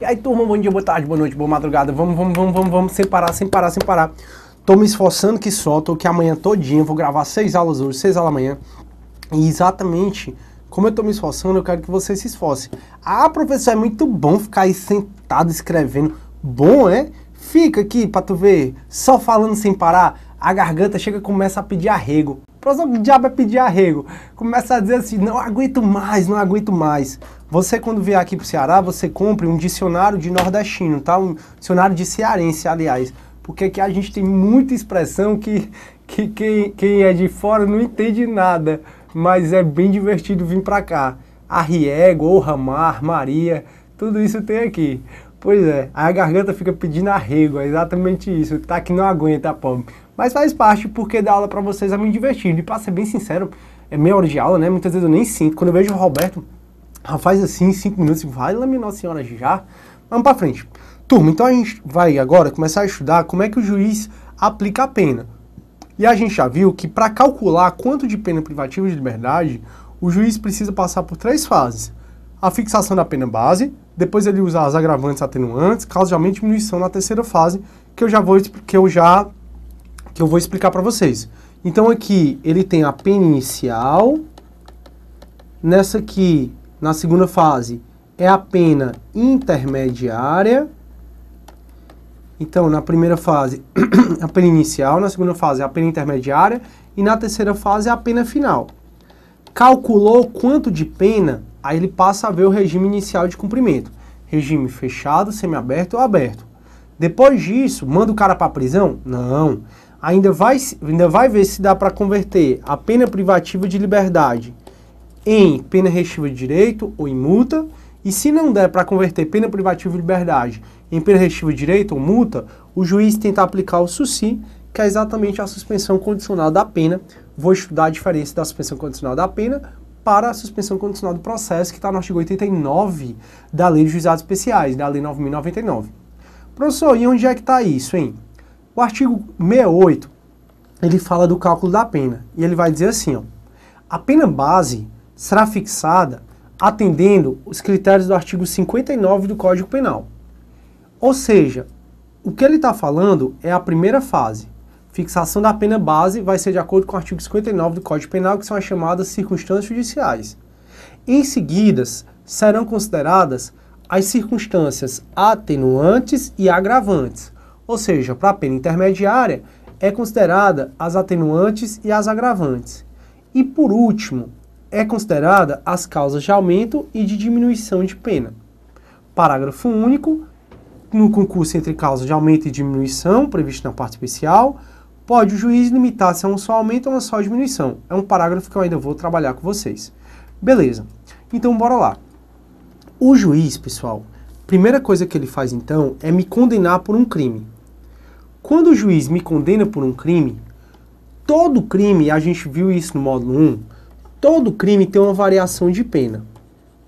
E aí, turma, bom dia, boa tarde, boa noite, boa madrugada. Vamos, vamos, vamos, vamos, vamos, sem parar, sem parar, sem parar. Tô me esforçando que só, tô que amanhã todinha, vou gravar seis aulas hoje, seis aulas amanhã. E exatamente como eu tô me esforçando, eu quero que você se esforce. Ah, professor, é muito bom ficar aí sentado escrevendo. Bom, é? Fica aqui pra tu ver, só falando sem parar a garganta chega e começa a pedir arrego. Próximo o diabo é pedir arrego? Começa a dizer assim, não aguento mais, não aguento mais. Você quando vier aqui pro Ceará, você compre um dicionário de nordestino, tá? Um dicionário de cearense, aliás. Porque aqui a gente tem muita expressão que, que quem, quem é de fora não entende nada. Mas é bem divertido vir para cá. Arriego, Orramar, Maria, tudo isso tem aqui. Pois é, aí a garganta fica pedindo arrego, é exatamente isso. Tá que não aguenta, a mas faz parte porque dar aula para vocês é muito divertido. E para ser bem sincero, é meia hora de aula, né? Muitas vezes eu nem sinto. Quando eu vejo o Roberto, ah, faz assim, cinco minutos, e vai lá, minha senhora, já. Vamos para frente. Turma, então a gente vai agora começar a estudar como é que o juiz aplica a pena. E a gente já viu que para calcular quanto de pena privativa de liberdade, o juiz precisa passar por três fases. A fixação da pena base, depois ele usa as agravantes atenuantes, causalmente diminuição na terceira fase, que eu já vou que eu já que eu vou explicar para vocês. Então aqui ele tem a pena inicial, nessa aqui, na segunda fase, é a pena intermediária. Então, na primeira fase, a pena inicial, na segunda fase, a pena intermediária e na terceira fase, a pena final. Calculou quanto de pena, aí ele passa a ver o regime inicial de cumprimento. Regime fechado, semiaberto ou aberto. Depois disso, manda o cara para a prisão? Não. Não ainda vai, ainda vai ver se dá para converter a pena privativa de liberdade em pena restritiva de direito ou em multa, e se não der para converter pena privativa de liberdade em pena restritiva de direito ou multa, o juiz tenta aplicar o SUSI, que é exatamente a suspensão condicional da pena. Vou estudar a diferença da suspensão condicional da pena para a suspensão condicional do processo, que está no artigo 89 da Lei de Juizados Especiais, da né, Lei 9.099. Professor, e onde é que está isso, hein? O artigo 68, ele fala do cálculo da pena, e ele vai dizer assim, ó, a pena base será fixada atendendo os critérios do artigo 59 do Código Penal. Ou seja, o que ele está falando é a primeira fase. Fixação da pena base vai ser de acordo com o artigo 59 do Código Penal, que são as chamadas circunstâncias judiciais. Em seguidas, serão consideradas as circunstâncias atenuantes e agravantes, ou seja, para a pena intermediária é considerada as atenuantes e as agravantes. E por último, é considerada as causas de aumento e de diminuição de pena. Parágrafo único. No concurso entre causas de aumento e diminuição, previsto na parte especial, pode o juiz limitar se é um só aumento ou uma só diminuição. É um parágrafo que eu ainda vou trabalhar com vocês. Beleza. Então, bora lá. O juiz, pessoal, primeira coisa que ele faz então é me condenar por um crime. Quando o juiz me condena por um crime, todo crime, a gente viu isso no módulo 1, todo crime tem uma variação de pena.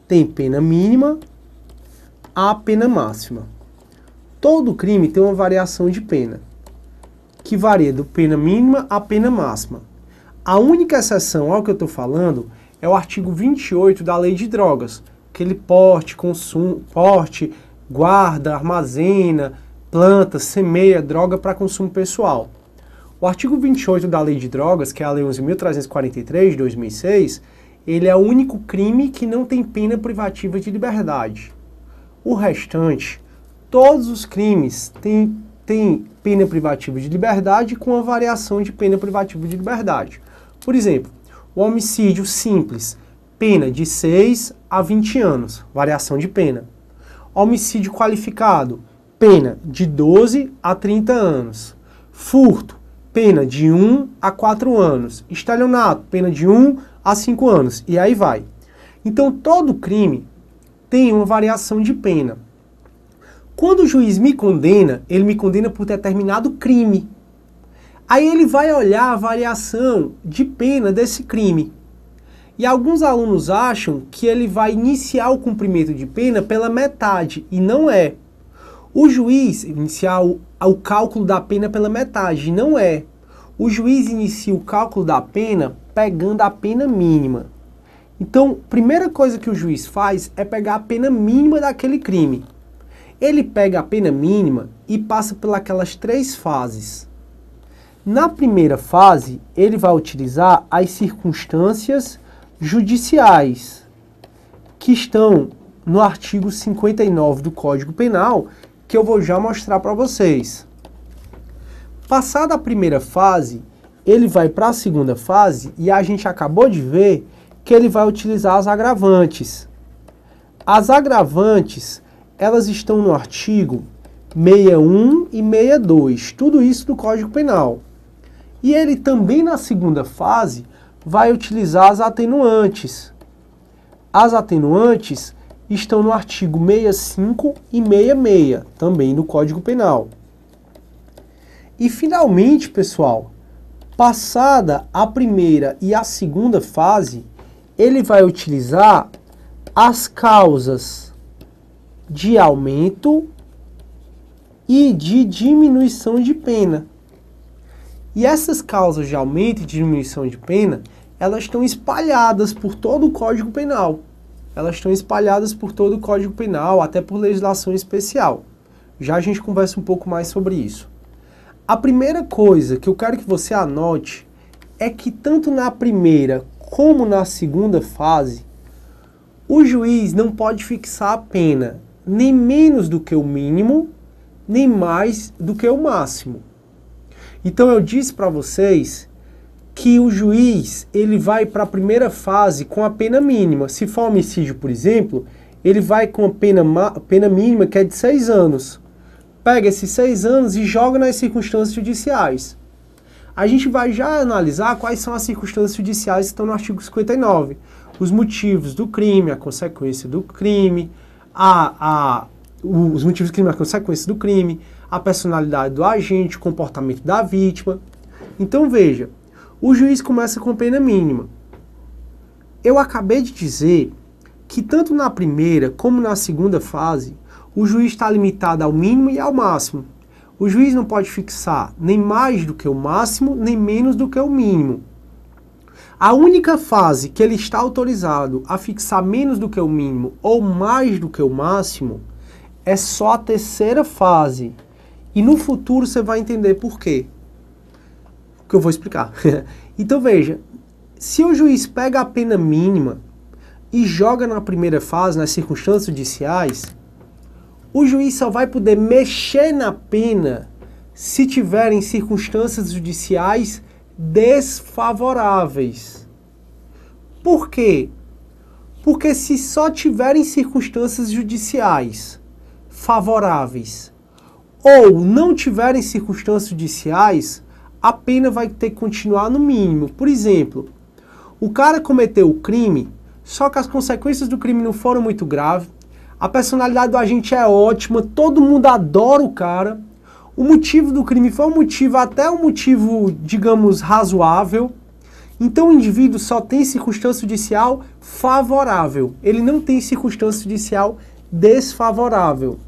Tem pena mínima a pena máxima. Todo crime tem uma variação de pena, que varia do pena mínima à pena máxima. A única exceção ao que eu estou falando é o artigo 28 da Lei de Drogas, que ele porte, consumo, porte, guarda, armazena, planta, semeia droga para consumo pessoal. O artigo 28 da Lei de Drogas, que é a Lei 11.343 de 2006, ele é o único crime que não tem pena privativa de liberdade. O restante, todos os crimes têm, pena privativa de liberdade com a variação de pena privativa de liberdade. Por exemplo, o homicídio simples, pena de 6 a 20 anos, variação de pena. Homicídio qualificado, pena de 12 a 30 anos. Furto, pena de 1 a 4 anos. Estalionato, pena de 1 a 5 anos. E aí vai. Então, todo crime tem uma variação de pena. Quando o juiz me condena, ele me condena por determinado crime. Aí ele vai olhar a variação de pena desse crime. E alguns alunos acham que ele vai iniciar o cumprimento de pena pela metade, e não é. O juiz inicia o, o cálculo da pena pela metade, não é. O juiz inicia o cálculo da pena pegando a pena mínima. Então, primeira coisa que o juiz faz é pegar a pena mínima daquele crime. Ele pega a pena mínima e passa pelas três fases. Na primeira fase, ele vai utilizar as circunstâncias judiciais que estão no artigo 59 do Código Penal, que eu vou já mostrar para vocês. Passada a primeira fase, ele vai para a segunda fase e a gente acabou de ver que ele vai utilizar as agravantes. As agravantes, elas estão no artigo 61 e 62, tudo isso do Código Penal. E ele também na segunda fase vai utilizar as atenuantes. As atenuantes estão no artigo 65 e 66, também do Código Penal. E finalmente, pessoal, passada a primeira e a segunda fase, ele vai utilizar as causas de aumento e de diminuição de pena. E essas causas de aumento e diminuição de pena, elas estão espalhadas por todo o Código Penal elas estão espalhadas por todo o Código Penal, até por legislação especial. Já a gente conversa um pouco mais sobre isso. A primeira coisa que eu quero que você anote é que tanto na primeira como na segunda fase, o juiz não pode fixar a pena nem menos do que o mínimo, nem mais do que o máximo. Então eu disse para vocês que o juiz ele vai para a primeira fase com a pena mínima. Se for homicídio, por exemplo, ele vai com a pena, pena mínima que é de seis anos. Pega esses seis anos e joga nas circunstâncias judiciais. A gente vai já analisar quais são as circunstâncias judiciais que estão no artigo 59. Os motivos do crime, a consequência do crime, a, a, os motivos do crime, a consequência do crime, a personalidade do agente, o comportamento da vítima. Então veja, o juiz começa com pena mínima. Eu acabei de dizer que tanto na primeira como na segunda fase, o juiz está limitado ao mínimo e ao máximo. O juiz não pode fixar nem mais do que o máximo, nem menos do que o mínimo. A única fase que ele está autorizado a fixar menos do que o mínimo ou mais do que o máximo é só a terceira fase. E no futuro você vai entender por quê que eu vou explicar. então veja, se o juiz pega a pena mínima e joga na primeira fase, nas circunstâncias judiciais, o juiz só vai poder mexer na pena se tiverem circunstâncias judiciais desfavoráveis. Por quê? Porque se só tiverem circunstâncias judiciais favoráveis ou não tiverem circunstâncias judiciais, a pena vai ter que continuar no mínimo. Por exemplo, o cara cometeu o crime, só que as consequências do crime não foram muito graves, a personalidade do agente é ótima, todo mundo adora o cara, o motivo do crime foi um motivo, até um motivo, digamos, razoável. Então o indivíduo só tem circunstância judicial favorável, ele não tem circunstância judicial desfavorável.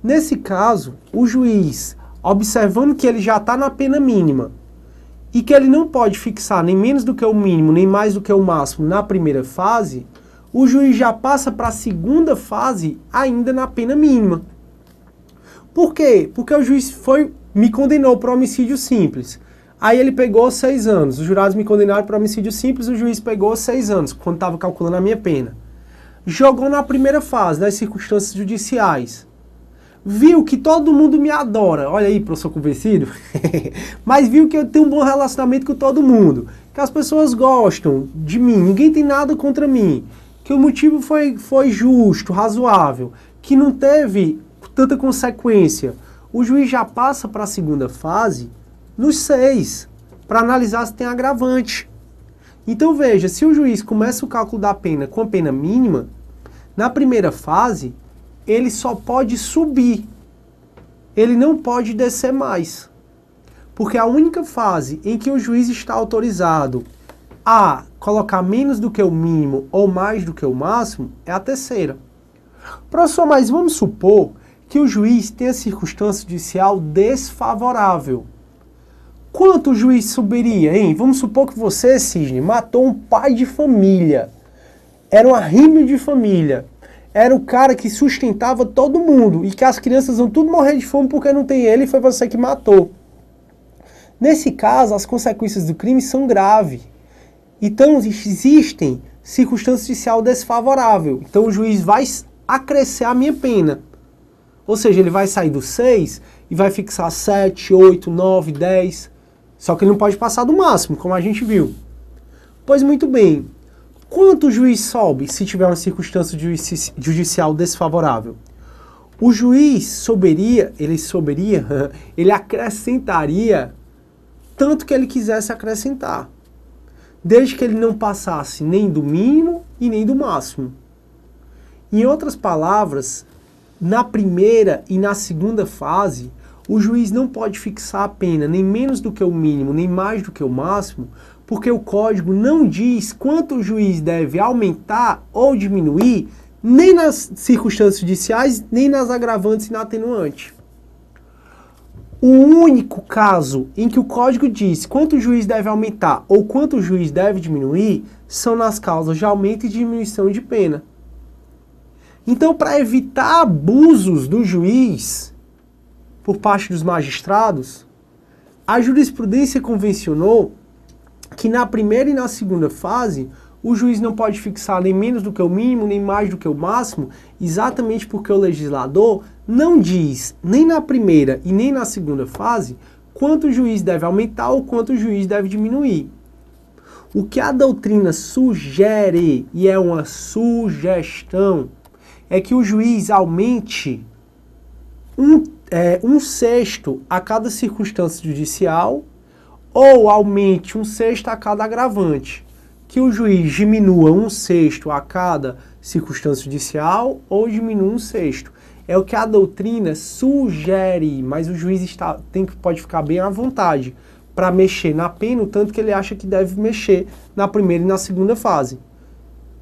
Nesse caso, o juiz, observando que ele já está na pena mínima e que ele não pode fixar nem menos do que o mínimo, nem mais do que o máximo na primeira fase, o juiz já passa para a segunda fase ainda na pena mínima. Por quê? Porque o juiz foi me condenou para homicídio simples. Aí ele pegou seis anos. Os jurados me condenaram para homicídio simples, o juiz pegou seis anos, quando estava calculando a minha pena. Jogou na primeira fase das circunstâncias judiciais viu que todo mundo me adora, olha aí, professor convencido, mas viu que eu tenho um bom relacionamento com todo mundo, que as pessoas gostam de mim, ninguém tem nada contra mim, que o motivo foi, foi justo, razoável, que não teve tanta consequência. O juiz já passa para a segunda fase nos seis, para analisar se tem agravante. Então veja, se o juiz começa o cálculo da pena com a pena mínima, na primeira fase ele só pode subir, ele não pode descer mais. Porque a única fase em que o juiz está autorizado a colocar menos do que o mínimo ou mais do que o máximo é a terceira. Professor, mas vamos supor que o juiz tenha circunstância judicial desfavorável. Quanto o juiz subiria, hein? Vamos supor que você, Cisne, matou um pai de família. Era um arrimo de família era o cara que sustentava todo mundo e que as crianças vão tudo morrer de fome porque não tem ele e foi você que matou. Nesse caso, as consequências do crime são graves. Então, existem circunstâncias judicial desfavorável. Então, o juiz vai acrescer a minha pena. Ou seja, ele vai sair do 6 e vai fixar 7, 8, 9, 10. Só que ele não pode passar do máximo, como a gente viu. Pois muito bem, Quanto o juiz sobe se tiver uma circunstância judicial desfavorável? O juiz soberia, ele soberia, ele acrescentaria tanto que ele quisesse acrescentar, desde que ele não passasse nem do mínimo e nem do máximo. Em outras palavras, na primeira e na segunda fase, o juiz não pode fixar a pena nem menos do que o mínimo, nem mais do que o máximo, porque o código não diz quanto o juiz deve aumentar ou diminuir, nem nas circunstâncias judiciais, nem nas agravantes e na atenuante. O único caso em que o código diz quanto o juiz deve aumentar ou quanto o juiz deve diminuir são nas causas de aumento e diminuição de pena. Então, para evitar abusos do juiz por parte dos magistrados, a jurisprudência convencionou que na primeira e na segunda fase o juiz não pode fixar nem menos do que o mínimo, nem mais do que o máximo, exatamente porque o legislador não diz, nem na primeira e nem na segunda fase, quanto o juiz deve aumentar ou quanto o juiz deve diminuir. O que a doutrina sugere, e é uma sugestão, é que o juiz aumente um, é, um sexto a cada circunstância judicial ou aumente um sexto a cada agravante, que o juiz diminua um sexto a cada circunstância judicial ou diminua um sexto. É o que a doutrina sugere, mas o juiz está, tem que pode ficar bem à vontade para mexer na pena o tanto que ele acha que deve mexer na primeira e na segunda fase.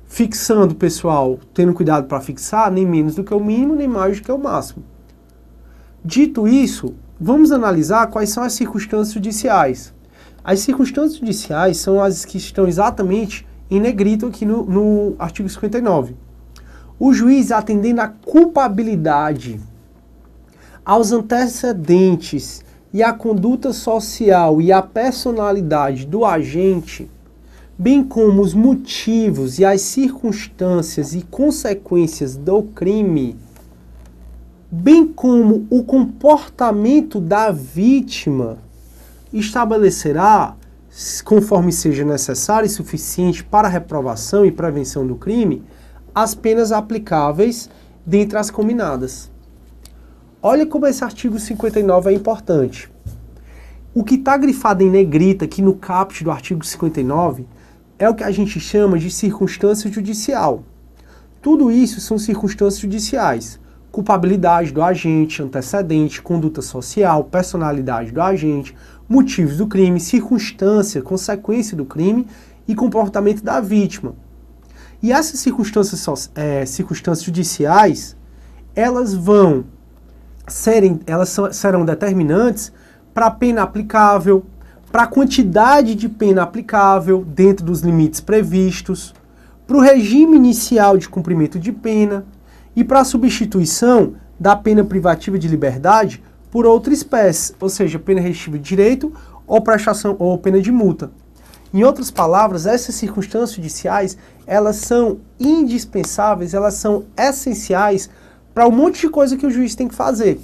Fixando, pessoal, tendo cuidado para fixar, nem menos do que o mínimo, nem mais do que o máximo. Dito isso, vamos analisar quais são as circunstâncias judiciais. As circunstâncias judiciais são as que estão exatamente em negrito aqui no, no artigo 59. O juiz, atendendo à culpabilidade, aos antecedentes e à conduta social e à personalidade do agente, bem como os motivos e as circunstâncias e consequências do crime, bem como o comportamento da vítima estabelecerá, conforme seja necessário e suficiente para a reprovação e prevenção do crime, as penas aplicáveis dentre as combinadas. Olha como esse artigo 59 é importante. O que está grifado em negrita aqui no caput do artigo 59 é o que a gente chama de circunstância judicial. Tudo isso são circunstâncias judiciais. Culpabilidade do agente, antecedente, conduta social, personalidade do agente, motivos do crime, circunstância, consequência do crime e comportamento da vítima. E essas circunstâncias, é, circunstâncias judiciais, elas vão serem, elas serão determinantes para a pena aplicável, para a quantidade de pena aplicável dentro dos limites previstos, para o regime inicial de cumprimento de pena e para a substituição da pena privativa de liberdade por outra espécie, ou seja, pena restritiva de direito ou prestação ou pena de multa. Em outras palavras, essas circunstâncias judiciais, elas são indispensáveis, elas são essenciais para um monte de coisa que o juiz tem que fazer.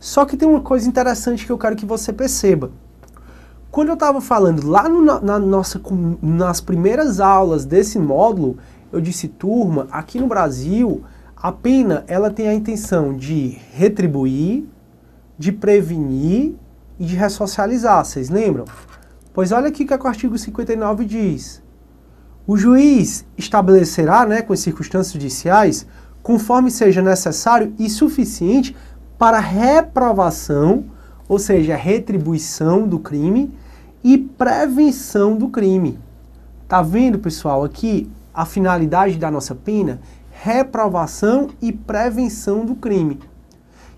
Só que tem uma coisa interessante que eu quero que você perceba. Quando eu estava falando lá no, na nossa, nas primeiras aulas desse módulo, eu disse, turma, aqui no Brasil, a pena ela tem a intenção de retribuir, de prevenir e de ressocializar, vocês lembram? Pois olha aqui o que é o artigo 59 diz. O juiz estabelecerá, né, com as circunstâncias judiciais, conforme seja necessário e suficiente para reprovação, ou seja, retribuição do crime e prevenção do crime. Tá vendo, pessoal, aqui a finalidade da nossa pena? Reprovação e prevenção do crime.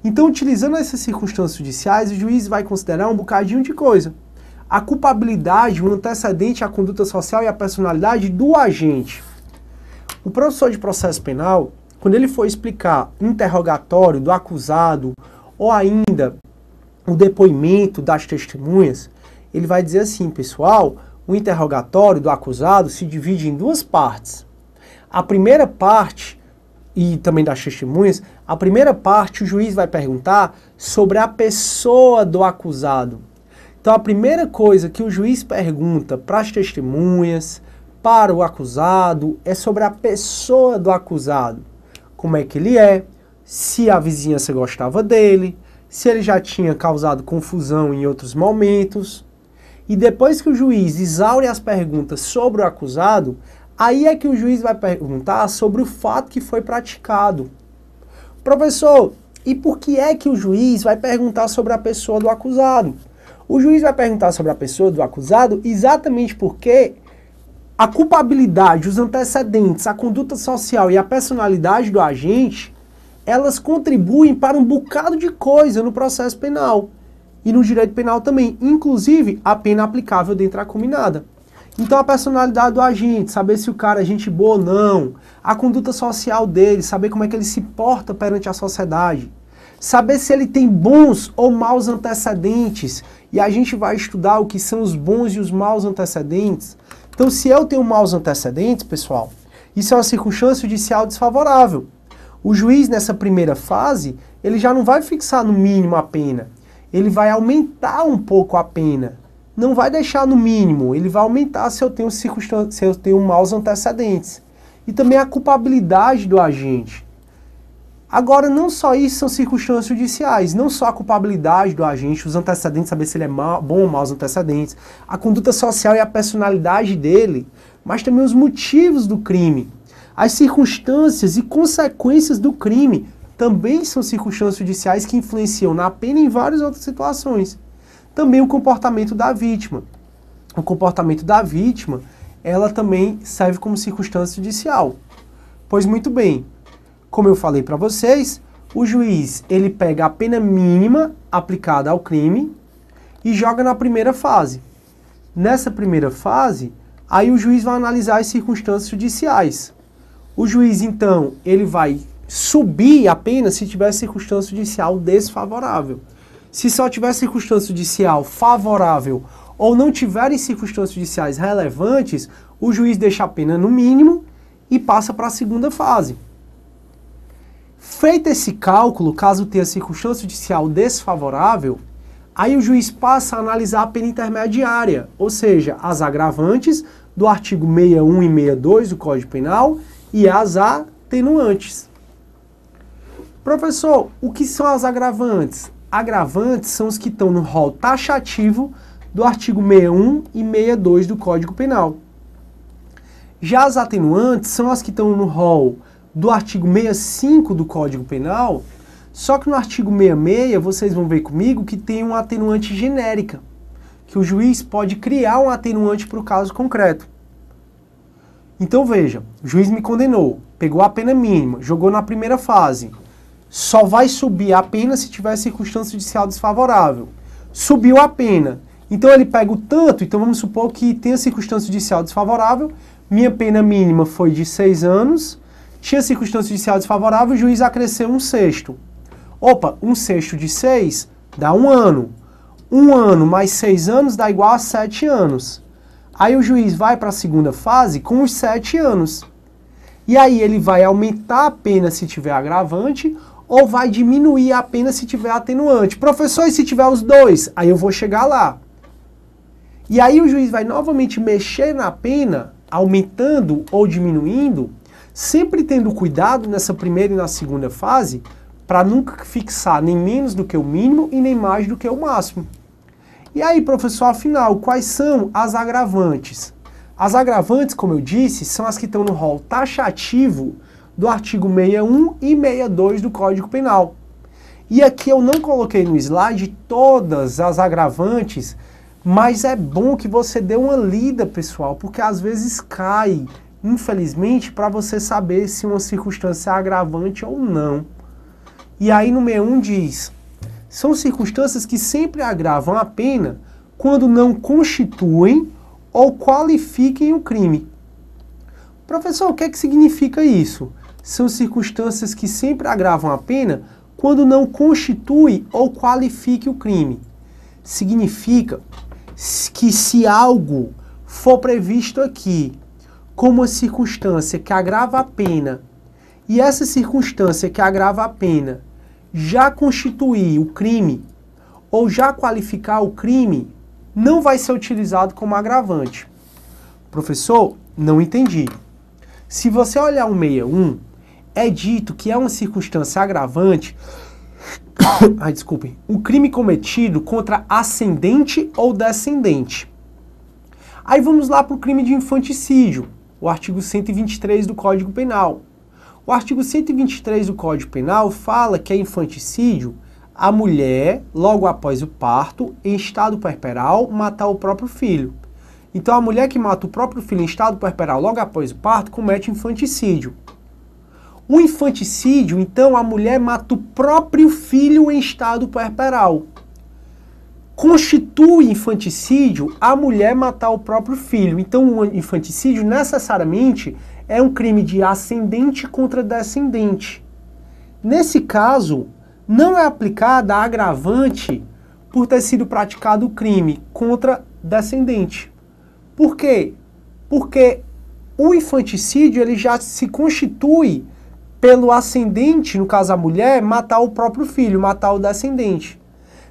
Então, utilizando essas circunstâncias judiciais, o juiz vai considerar um bocadinho de coisa. A culpabilidade, o antecedente à conduta social e a personalidade do agente. O professor de processo penal, quando ele for explicar interrogatório do acusado ou ainda o depoimento das testemunhas, ele vai dizer assim, pessoal, o interrogatório do acusado se divide em duas partes. A primeira parte e também das testemunhas, a primeira parte o juiz vai perguntar sobre a pessoa do acusado. Então a primeira coisa que o juiz pergunta para as testemunhas, para o acusado, é sobre a pessoa do acusado. Como é que ele é, se a vizinhança gostava dele, se ele já tinha causado confusão em outros momentos. E depois que o juiz exaure as perguntas sobre o acusado, Aí é que o juiz vai perguntar sobre o fato que foi praticado. Professor, e por que é que o juiz vai perguntar sobre a pessoa do acusado? O juiz vai perguntar sobre a pessoa do acusado exatamente porque a culpabilidade, os antecedentes, a conduta social e a personalidade do agente, elas contribuem para um bocado de coisa no processo penal e no direito penal também, inclusive a pena aplicável dentro da combinada. Então a personalidade do agente, saber se o cara é gente boa ou não, a conduta social dele, saber como é que ele se porta perante a sociedade, saber se ele tem bons ou maus antecedentes, e a gente vai estudar o que são os bons e os maus antecedentes. Então se eu tenho maus antecedentes, pessoal, isso é uma circunstância judicial desfavorável. O juiz nessa primeira fase, ele já não vai fixar no mínimo a pena, ele vai aumentar um pouco a pena não vai deixar no mínimo, ele vai aumentar se eu tenho circunstâncias, se eu tenho maus antecedentes. E também a culpabilidade do agente. Agora, não só isso são circunstâncias judiciais, não só a culpabilidade do agente, os antecedentes, saber se ele é mal, bom ou maus antecedentes, a conduta social e a personalidade dele, mas também os motivos do crime. As circunstâncias e consequências do crime também são circunstâncias judiciais que influenciam na pena em várias outras situações. Também o comportamento da vítima. O comportamento da vítima, ela também serve como circunstância judicial. Pois muito bem, como eu falei para vocês, o juiz ele pega a pena mínima aplicada ao crime e joga na primeira fase. Nessa primeira fase, aí o juiz vai analisar as circunstâncias judiciais. O juiz então ele vai subir a pena se tiver circunstância judicial desfavorável. Se só tiver circunstância judicial favorável ou não tiverem circunstâncias judiciais relevantes, o juiz deixa a pena no mínimo e passa para a segunda fase. Feito esse cálculo, caso tenha circunstância judicial desfavorável, aí o juiz passa a analisar a pena intermediária, ou seja, as agravantes do artigo 61 e 62 do Código Penal e as atenuantes. Professor, o que são as agravantes? agravantes são os que estão no rol taxativo do artigo 61 e 62 do Código Penal. Já as atenuantes são as que estão no rol do artigo 65 do Código Penal, só que no artigo 66 vocês vão ver comigo que tem um atenuante genérica, que o juiz pode criar um atenuante para o caso concreto. Então veja, o juiz me condenou, pegou a pena mínima, jogou na primeira fase, só vai subir a pena se tiver circunstância judicial desfavorável. Subiu a pena, então ele pega o tanto, então vamos supor que tenha circunstância judicial desfavorável, minha pena mínima foi de seis anos, tinha circunstância judicial desfavorável, o juiz acresceu um sexto. Opa, um sexto de seis dá um ano. Um ano mais seis anos dá igual a sete anos. Aí o juiz vai para a segunda fase com os sete anos. E aí ele vai aumentar a pena se tiver agravante ou vai diminuir a pena se tiver atenuante. Professor, e se tiver os dois? Aí eu vou chegar lá. E aí o juiz vai novamente mexer na pena, aumentando ou diminuindo, sempre tendo cuidado nessa primeira e na segunda fase, para nunca fixar nem menos do que o mínimo e nem mais do que o máximo. E aí, professor, afinal, quais são as agravantes? As agravantes, como eu disse, são as que estão no rol taxativo do artigo 61 e 62 do Código Penal. E aqui eu não coloquei no slide todas as agravantes, mas é bom que você dê uma lida, pessoal, porque às vezes cai, infelizmente, para você saber se uma circunstância é agravante ou não. E aí no 61 diz: são circunstâncias que sempre agravam a pena quando não constituem ou qualifiquem o crime. Professor, o que, é que significa isso? são circunstâncias que sempre agravam a pena quando não constitui ou qualifique o crime. Significa que se algo for previsto aqui como uma circunstância que agrava a pena e essa circunstância que agrava a pena já constituir o crime ou já qualificar o crime, não vai ser utilizado como agravante. Professor, não entendi. Se você olhar o 61, é dito que é uma circunstância agravante, ai, desculpem, o um crime cometido contra ascendente ou descendente. Aí vamos lá para o crime de infanticídio, o artigo 123 do Código Penal. O artigo 123 do Código Penal fala que é infanticídio a mulher, logo após o parto, em estado perperal, matar o próprio filho. Então, a mulher que mata o próprio filho em estado perperal logo após o parto comete infanticídio. O infanticídio, então, a mulher mata o próprio filho em estado puerperal. Constitui infanticídio a mulher matar o próprio filho. Então, o infanticídio necessariamente é um crime de ascendente contra descendente. Nesse caso, não é aplicada a agravante por ter sido praticado o crime contra descendente. Por quê? Porque o infanticídio ele já se constitui pelo ascendente, no caso a mulher, matar o próprio filho, matar o descendente.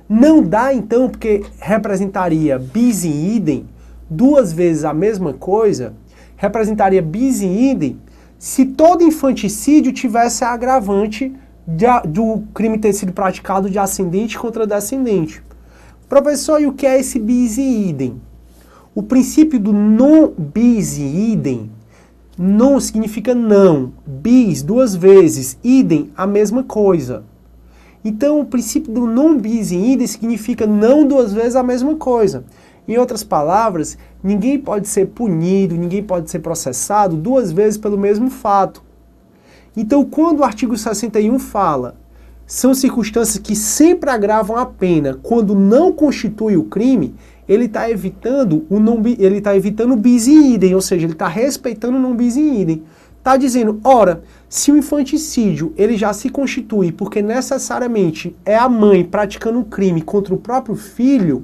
Não dá então, porque representaria bis in idem, duas vezes a mesma coisa, representaria bis in idem, se todo infanticídio tivesse a agravante de, do crime ter sido praticado de ascendente contra descendente. Professor, e o que é esse bis in idem? O princípio do non bis in idem não significa não, bis duas vezes, idem a mesma coisa. Então, o princípio do non bis em idem significa não duas vezes a mesma coisa. Em outras palavras, ninguém pode ser punido, ninguém pode ser processado duas vezes pelo mesmo fato. Então, quando o artigo 61 fala são circunstâncias que sempre agravam a pena quando não constitui o crime, ele está evitando o não ele tá evitando bis in idem, ou seja, ele está respeitando o não bis in idem. Está dizendo, ora, se o infanticídio ele já se constitui porque necessariamente é a mãe praticando um crime contra o próprio filho,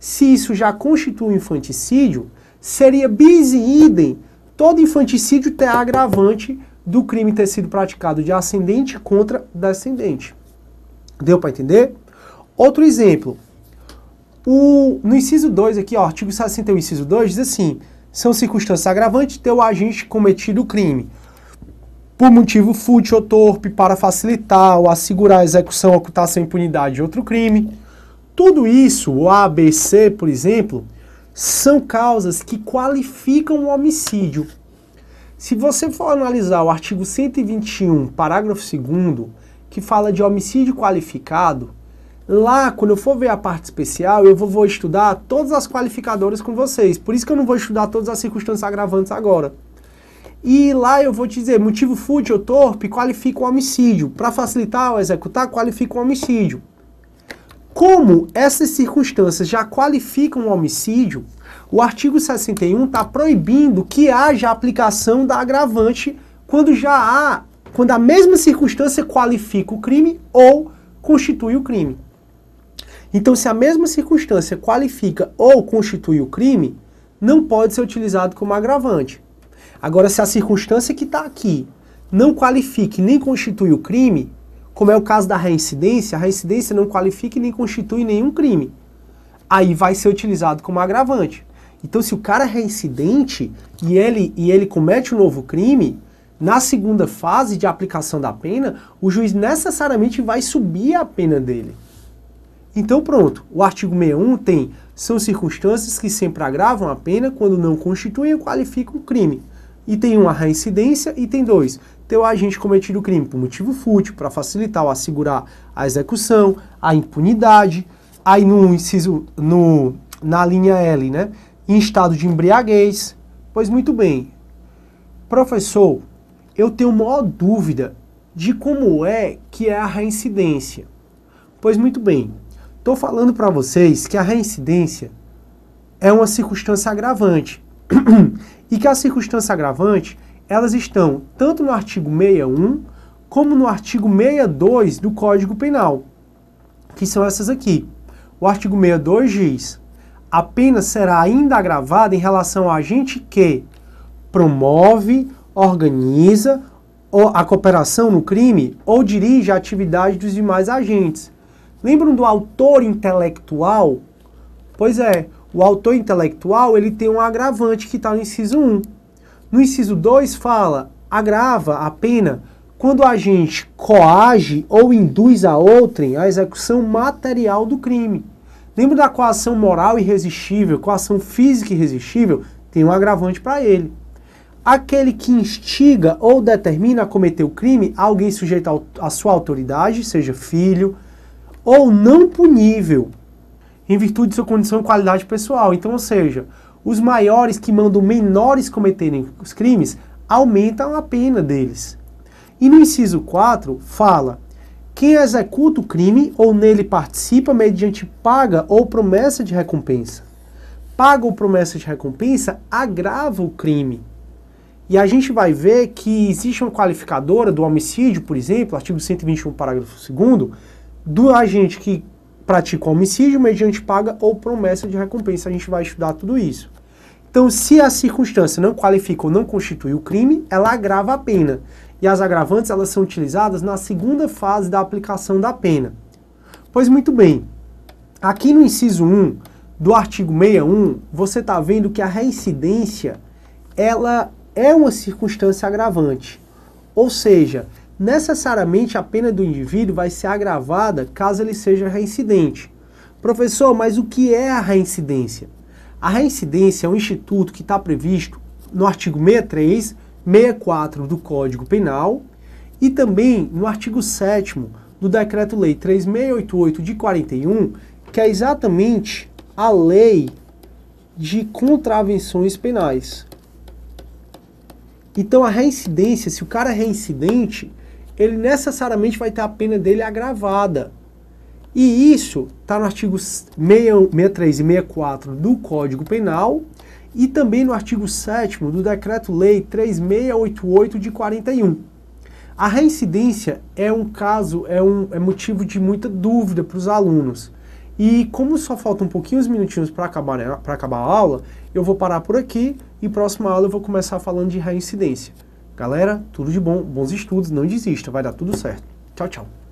se isso já constitui um infanticídio, seria bis in idem todo infanticídio ter agravante do crime ter sido praticado de ascendente contra descendente. Deu para entender? Outro exemplo, o, no inciso 2 aqui, ó, artigo 61, inciso 2, diz assim, são circunstâncias agravantes ter o agente cometido o crime por motivo fútil ou torpe para facilitar ou assegurar a execução, ocultação, impunidade de outro crime. Tudo isso, o ABC, por exemplo, são causas que qualificam o homicídio. Se você for analisar o artigo 121, parágrafo 2 que fala de homicídio qualificado, Lá, quando eu for ver a parte especial, eu vou, vou estudar todas as qualificadoras com vocês. Por isso que eu não vou estudar todas as circunstâncias agravantes agora. E lá eu vou te dizer, motivo fútil ou torpe qualifica o homicídio. Para facilitar ou executar, qualifica o homicídio. Como essas circunstâncias já qualificam o homicídio, o artigo 61 está proibindo que haja aplicação da agravante quando já há, quando a mesma circunstância qualifica o crime ou constitui o crime. Então, se a mesma circunstância qualifica ou constitui o crime, não pode ser utilizado como agravante. Agora, se a circunstância que está aqui não qualifica nem constitui o crime, como é o caso da reincidência, a reincidência não qualifica nem constitui nenhum crime. Aí vai ser utilizado como agravante. Então, se o cara é reincidente e ele, e ele comete um novo crime, na segunda fase de aplicação da pena, o juiz necessariamente vai subir a pena dele. Então pronto, o artigo 61 tem são circunstâncias que sempre agravam a pena quando não constituem ou qualificam o crime. E tem uma reincidência e tem dois. Ter o agente cometido o crime por motivo fútil, para facilitar ou assegurar a execução, a impunidade. Aí no inciso, no, na linha L, né? Em estado de embriaguez. Pois muito bem. Professor, eu tenho maior dúvida de como é que é a reincidência. Pois muito bem, Estou falando para vocês que a reincidência é uma circunstância agravante. e que a circunstância agravante, elas estão tanto no artigo 61 como no artigo 62 do Código Penal, que são essas aqui. O artigo 62 diz: a pena será ainda agravada em relação a agente que promove, organiza a cooperação no crime ou dirige a atividade dos demais agentes Lembram do autor intelectual? Pois é, o autor intelectual ele tem um agravante que está no inciso 1. No inciso 2 fala, agrava a pena quando a gente coage ou induz a outrem a execução material do crime. Lembra da coação moral irresistível, coação física irresistível? Tem um agravante para ele. Aquele que instiga ou determina a cometer o crime, alguém sujeito à sua autoridade, seja filho, ou não punível, em virtude de sua condição e qualidade pessoal. Então, ou seja, os maiores que mandam menores cometerem os crimes aumentam a pena deles. E no inciso 4 fala: quem executa o crime ou nele participa mediante paga ou promessa de recompensa. Paga ou promessa de recompensa agrava o crime. E a gente vai ver que existe uma qualificadora do homicídio, por exemplo, artigo 121, parágrafo 2 do agente que pratica homicídio mediante paga ou promessa de recompensa. A gente vai estudar tudo isso. Então, se a circunstância não qualifica ou não constitui o crime, ela agrava a pena. E as agravantes elas são utilizadas na segunda fase da aplicação da pena. Pois muito bem, aqui no inciso 1 do artigo 61, você está vendo que a reincidência ela é uma circunstância agravante. Ou seja, necessariamente a pena do indivíduo vai ser agravada caso ele seja reincidente. Professor, mas o que é a reincidência? A reincidência é um instituto que está previsto no artigo 63, 64 do Código Penal e também no artigo 7 do Decreto-Lei 3688 de 41, que é exatamente a lei de contravenções penais. Então a reincidência, se o cara é reincidente, ele necessariamente vai ter a pena dele agravada. E isso está no artigo 63 e 64 do Código Penal e também no artigo 7 do Decreto-Lei 3688 de 41. A reincidência é um caso, é um é motivo de muita dúvida para os alunos. E como só faltam um pouquinhos minutinhos para acabar, né, acabar a aula, eu vou parar por aqui e próxima aula eu vou começar falando de reincidência. Galera, tudo de bom, bons estudos, não desista, vai dar tudo certo. Tchau, tchau.